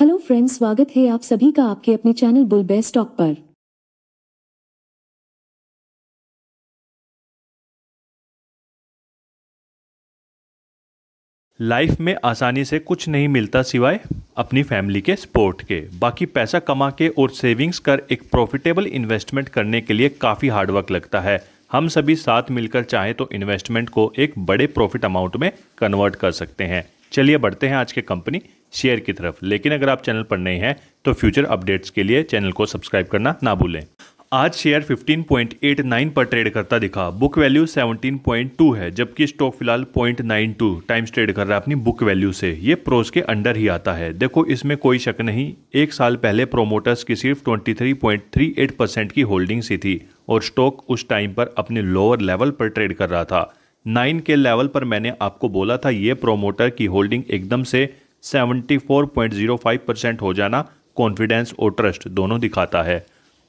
hello friends स्वागत है आप सभी का आपके अपने चैनल बुल बेस्ट स्टॉक पर लाइफ में आसानी से कुछ नहीं मिलता सिवाय अपनी फैमिली के सपोर्ट के बाकी पैसा कमा के और सेविंग्स कर एक प्रॉफिटेबल इन्वेस्टमेंट करने के लिए काफ़ी हार्डवर्क लगता है हम सभी साथ मिलकर चाहे तो इन्वेस्टमेंट को एक बड़े प्रॉफिट अमाउंट में कन्वर्ट कर सकते हैं चलिए बढ़ते हैं आज के कंपनी शेयर की तरफ लेकिन अगर आप चैनल पर नए हैं तो फ्यूचर अपडेट्स के लिए चैनल को सब्सक्राइब करना ना भूलें आज शेयर 15.89 पर ट्रेड करता दिखा बुक वैल्यू 17.2 है जबकि स्टॉक फिलहाल 0.92 टाइम्स ट्रेड कर रहा है अपनी बुक वैल्यू से ये प्रोज के अंडर ही आता है देखो इसमें कोई शक नहीं एक साल पहले प्रोमोटर्स की सिर्फ 23.38 परसेंट की होल्डिंग सी थी और स्टॉक उस टाइम पर अपने लोअर लेवल पर ट्रेड कर रहा था नाइन के लेवल पर मैंने आपको बोला था ये प्रोमोटर की होल्डिंग एकदम से 74.05 परसेंट हो जाना कॉन्फिडेंस और ट्रस्ट दोनों दिखाता है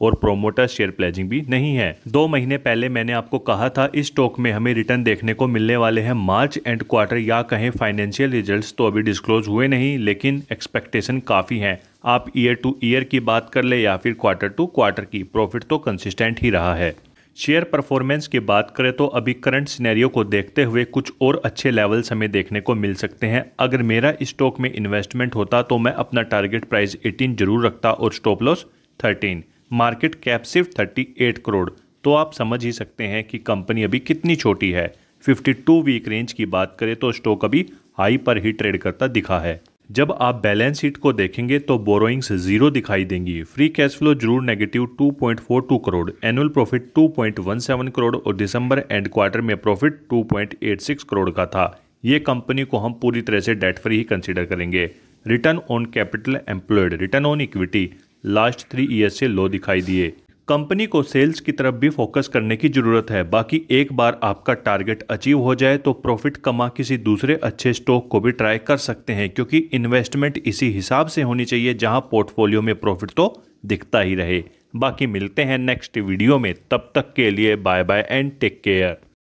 और प्रोमोटर शेयर प्लेजिंग भी नहीं है दो महीने पहले मैंने आपको कहा था इस स्टॉक में हमें रिटर्न देखने को मिलने वाले हैं मार्च एंड क्वार्टर या कहें फाइनेंशियल रिजल्ट्स तो अभी डिस्क्लोज हुए नहीं लेकिन एक्सपेक्टेशन काफ़ी हैं आप ईयर टू ईयर की बात कर ले या फिर क्वार्टर टू क्वार्टर की प्रॉफिट तो कंसिस्टेंट ही रहा है शेयर परफॉर्मेंस की बात करें तो अभी करंट सिनेरियो को देखते हुए कुछ और अच्छे लेवल्स हमें देखने को मिल सकते हैं अगर मेरा स्टॉक में इन्वेस्टमेंट होता तो मैं अपना टारगेट प्राइस 18 जरूर रखता और स्टॉप लॉस 13 मार्केट कैप सिर्फ 38 करोड़ तो आप समझ ही सकते हैं कि कंपनी अभी कितनी छोटी है 52 वीक रेंज की बात करें तो स्टॉक अभी हाई पर ही ट्रेड करता दिखा है जब आप बैलेंस शीट को देखेंगे तो बोरोइंग्स जीरो दिखाई देंगी फ्री कैश फ्लो जरूर negative 2.42 crore annual profit 2.17 crore और दिसंबर एंड क्वार्टर में प्रॉफिट 2.86 करोड़ का था ये कंपनी को हम पूरी तरह से डेट फ्री ही कंसिडर करेंगे return on capital employed return on equity last three years से लो दिखाई दिए कंपनी को सेल्स की तरफ भी फोकस करने की ज़रूरत है बाकी एक बार आपका टारगेट अचीव हो जाए तो प्रॉफिट कमा किसी दूसरे अच्छे स्टॉक को भी ट्राई कर सकते हैं क्योंकि इन्वेस्टमेंट इसी हिसाब से होनी चाहिए जहां पोर्टफोलियो में प्रॉफिट तो दिखता ही रहे बाकी मिलते हैं नेक्स्ट वीडियो में तब तक के लिए bye bye and take care